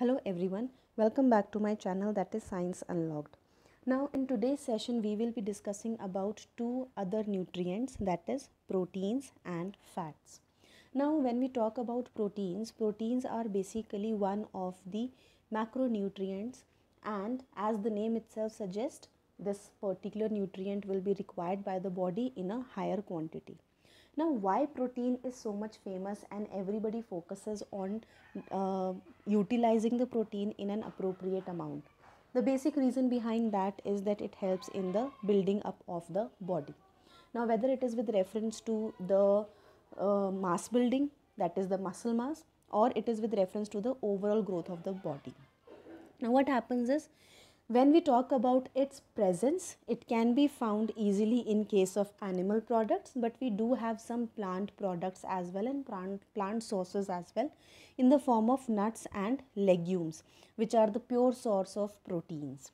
Hello everyone, welcome back to my channel that is Science Unlocked. Now in today's session we will be discussing about two other nutrients that is proteins and fats. Now when we talk about proteins, proteins are basically one of the macronutrients and as the name itself suggests this particular nutrient will be required by the body in a higher quantity now why protein is so much famous and everybody focuses on uh, utilizing the protein in an appropriate amount the basic reason behind that is that it helps in the building up of the body now whether it is with reference to the uh, mass building that is the muscle mass or it is with reference to the overall growth of the body now what happens is when we talk about its presence, it can be found easily in case of animal products, but we do have some plant products as well and plant, plant sources as well in the form of nuts and legumes, which are the pure source of proteins.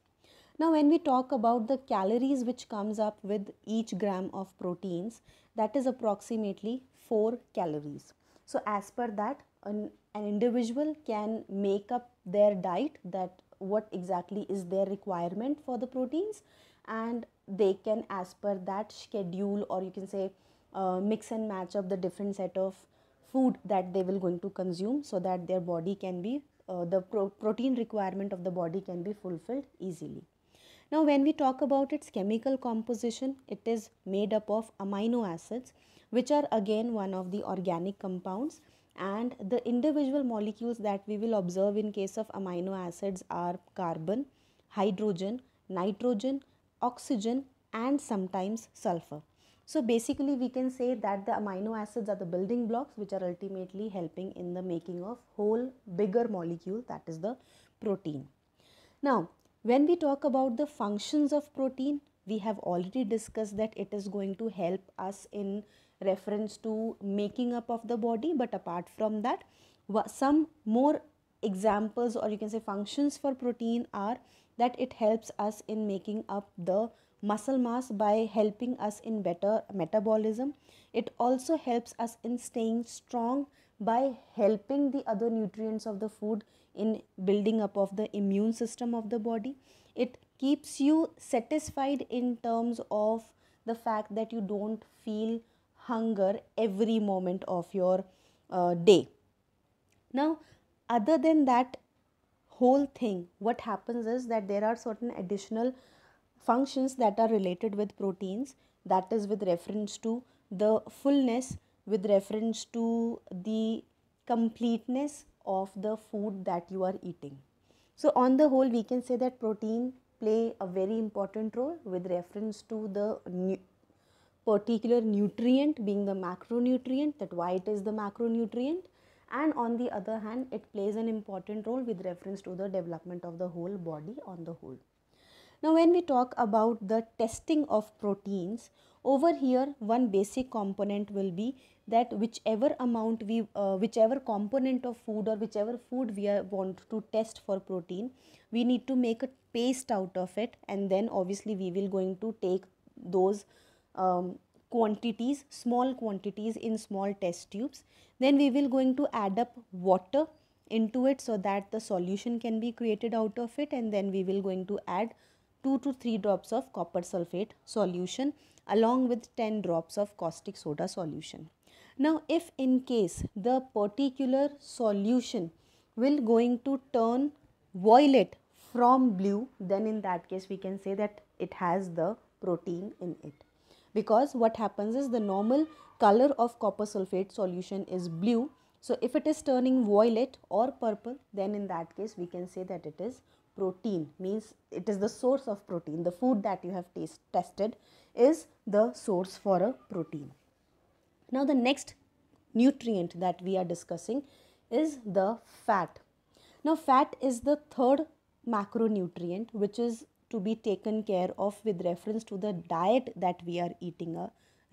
Now, when we talk about the calories which comes up with each gram of proteins, that is approximately 4 calories. So, as per that, an, an individual can make up their diet that what exactly is their requirement for the proteins and they can as per that schedule or you can say uh, mix and match up the different set of food that they will going to consume so that their body can be uh, the pro- protein requirement of the body can be fulfilled easily now when we talk about its chemical composition it is made up of amino acids which are again one of the organic compounds and the individual molecules that we will observe in case of amino acids are carbon, hydrogen, nitrogen, oxygen and sometimes sulfur. So basically we can say that the amino acids are the building blocks which are ultimately helping in the making of whole bigger molecule that is the protein. Now when we talk about the functions of protein we have already discussed that it is going to help us in reference to making up of the body but apart from that some more examples or you can say functions for protein are that it helps us in making up the muscle mass by helping us in better metabolism it also helps us in staying strong by helping the other nutrients of the food in building up of the immune system of the body it keeps you satisfied in terms of the fact that you don't feel hunger every moment of your uh, day now other than that whole thing what happens is that there are certain additional functions that are related with proteins that is with reference to the fullness with reference to the completeness of the food that you are eating so, on the whole, we can say that protein play a very important role with reference to the nu particular nutrient being the macronutrient, that why it is the macronutrient and on the other hand it plays an important role with reference to the development of the whole body on the whole. Now, when we talk about the testing of proteins, over here one basic component will be that whichever amount we, uh, whichever component of food or whichever food we are, want to test for protein, we need to make a paste out of it and then obviously we will going to take those um, quantities, small quantities in small test tubes. Then we will going to add up water into it so that the solution can be created out of it and then we will going to add 2 to 3 drops of copper sulfate solution along with 10 drops of caustic soda solution. Now if in case the particular solution will going to turn violet from blue then in that case we can say that it has the protein in it because what happens is the normal color of copper sulfate solution is blue so if it is turning violet or purple then in that case we can say that it is protein means it is the source of protein the food that you have taste, tested is the source for a protein now the next nutrient that we are discussing is the fat now fat is the third macronutrient which is to be taken care of with reference to the diet that we are eating a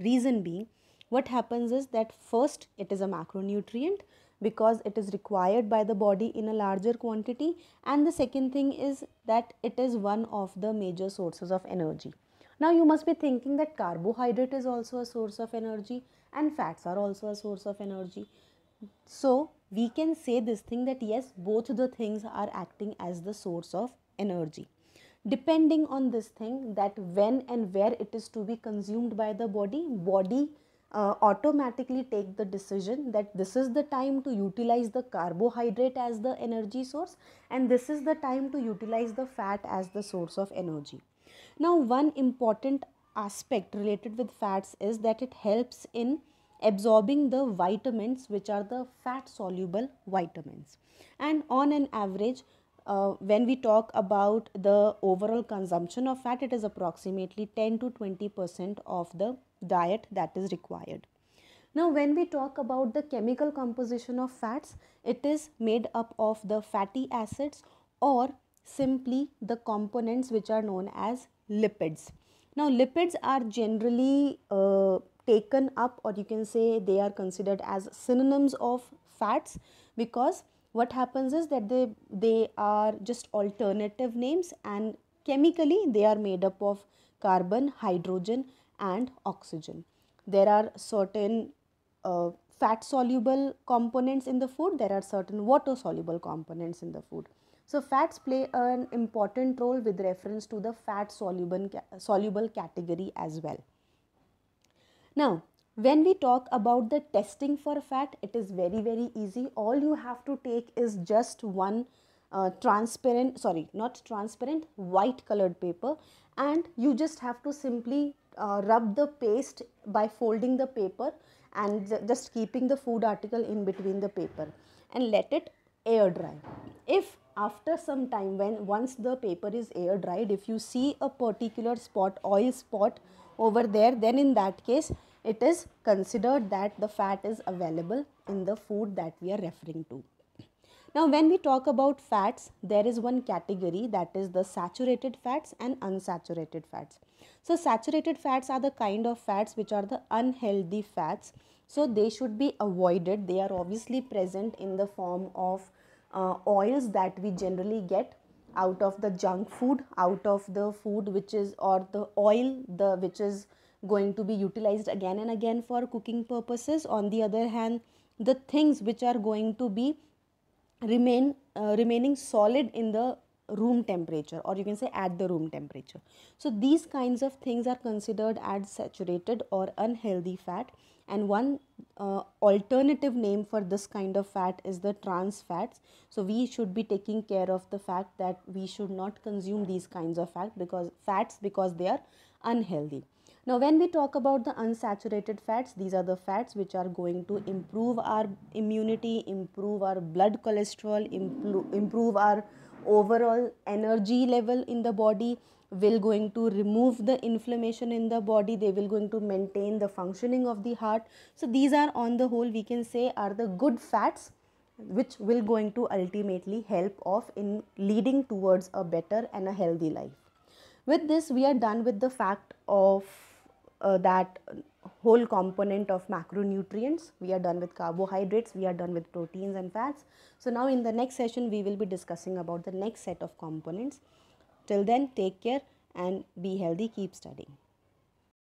reason being what happens is that first it is a macronutrient because it is required by the body in a larger quantity and the second thing is that it is one of the major sources of energy. Now you must be thinking that carbohydrate is also a source of energy and fats are also a source of energy. So we can say this thing that yes both the things are acting as the source of energy depending on this thing that when and where it is to be consumed by the body body uh, automatically take the decision that this is the time to utilize the carbohydrate as the energy source and this is the time to utilize the fat as the source of energy. Now, one important aspect related with fats is that it helps in absorbing the vitamins which are the fat soluble vitamins and on an average uh, when we talk about the overall consumption of fat it is approximately 10 to 20 percent of the diet that is required. Now, when we talk about the chemical composition of fats, it is made up of the fatty acids or simply the components which are known as lipids. Now, lipids are generally uh, taken up or you can say they are considered as synonyms of fats because what happens is that they, they are just alternative names and chemically they are made up of carbon, hydrogen and oxygen. There are certain uh, fat soluble components in the food, there are certain water soluble components in the food. So, fats play an important role with reference to the fat soluble, soluble category as well. Now, when we talk about the testing for fat, it is very, very easy. All you have to take is just one uh, transparent, sorry, not transparent, white colored paper and you just have to simply uh, rub the paste by folding the paper and just keeping the food article in between the paper and let it air dry if after some time when once the paper is air dried if you see a particular spot oil spot over there then in that case it is considered that the fat is available in the food that we are referring to now when we talk about fats, there is one category that is the saturated fats and unsaturated fats. So saturated fats are the kind of fats which are the unhealthy fats. So they should be avoided. They are obviously present in the form of uh, oils that we generally get out of the junk food, out of the food which is or the oil the which is going to be utilized again and again for cooking purposes. On the other hand, the things which are going to be remain uh, remaining solid in the room temperature or you can say at the room temperature. So these kinds of things are considered as saturated or unhealthy fat and one uh, alternative name for this kind of fat is the trans fats. So we should be taking care of the fact that we should not consume these kinds of fat because fats because they are unhealthy. Now when we talk about the unsaturated fats, these are the fats which are going to improve our immunity, improve our blood cholesterol, improve, improve our overall energy level in the body will going to remove the inflammation in the body they will going to maintain the functioning of the heart so these are on the whole we can say are the good fats which will going to ultimately help off in leading towards a better and a healthy life with this we are done with the fact of uh, that whole component of macronutrients. We are done with carbohydrates, we are done with proteins and fats. So now in the next session, we will be discussing about the next set of components. Till then, take care and be healthy, keep studying.